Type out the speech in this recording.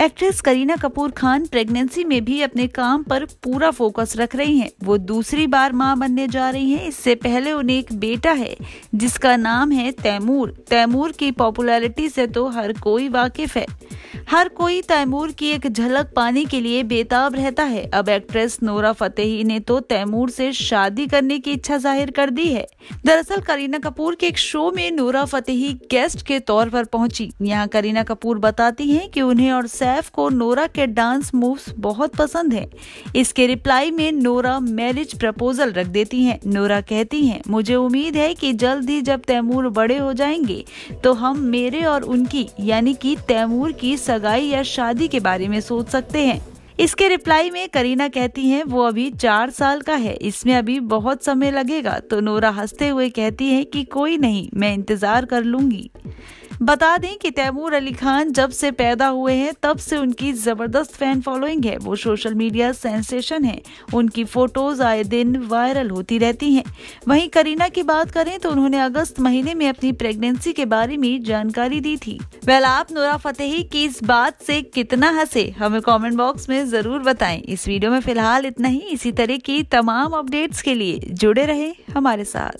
Actress Kareena Kapoor Khan pregnancy में भी अपने काम पर पूरा फोकस रख रही हैं। वो दूसरी बार मां बनने जा रही हैं। इससे पहले उन्हें एक बेटा है जिसका नाम है तैमूर तैमूर की पॉपुलैरिटी से तो हर कोई वाकिफ है हर कोई तैमूर की एक झलक पाने के लिए बेताब रहता है अब एक्ट्रेस नोरा फतेही ने तो तैमूर से शादी करने की इच्छा जाहिर कर दी है दरअसल करीना कपूर के एक शो में नोरा फतेही गेस्ट के तौर पर पहुंची यहाँ करीना कपूर बताती हैं कि उन्हें और सैफ को नोरा के डांस मूव्स बहुत पसंद है इसके रिप्लाई में नोरा मैरिज प्रपोजल रख देती है नोरा कहती है मुझे उम्मीद है की जल्द ही जब तैमूर बड़े हो जाएंगे तो हम मेरे और उनकी यानी की तैमूर की लगाई या शादी के बारे में सोच सकते हैं इसके रिप्लाई में करीना कहती हैं वो अभी चार साल का है इसमें अभी बहुत समय लगेगा तो नोरा हंसते हुए कहती है कि कोई नहीं मैं इंतजार कर लूंगी बता दें कि तैमूर अली खान जब से पैदा हुए हैं तब से उनकी ज़बरदस्त फैन फॉलोइंग है वो सोशल मीडिया सेंसेशन है उनकी फ़ोटोज़ आए दिन वायरल होती रहती हैं वहीं करीना की बात करें तो उन्होंने अगस्त महीने में अपनी प्रेगनेंसी के बारे में जानकारी दी थी वेल आप नोरा फतेही की इस बात से कितना हंसे हमें कमेंट बॉक्स में ज़रूर बताएं इस वीडियो में फिलहाल इतना ही इसी तरह की तमाम अपडेट्स के लिए जुड़े रहे हमारे साथ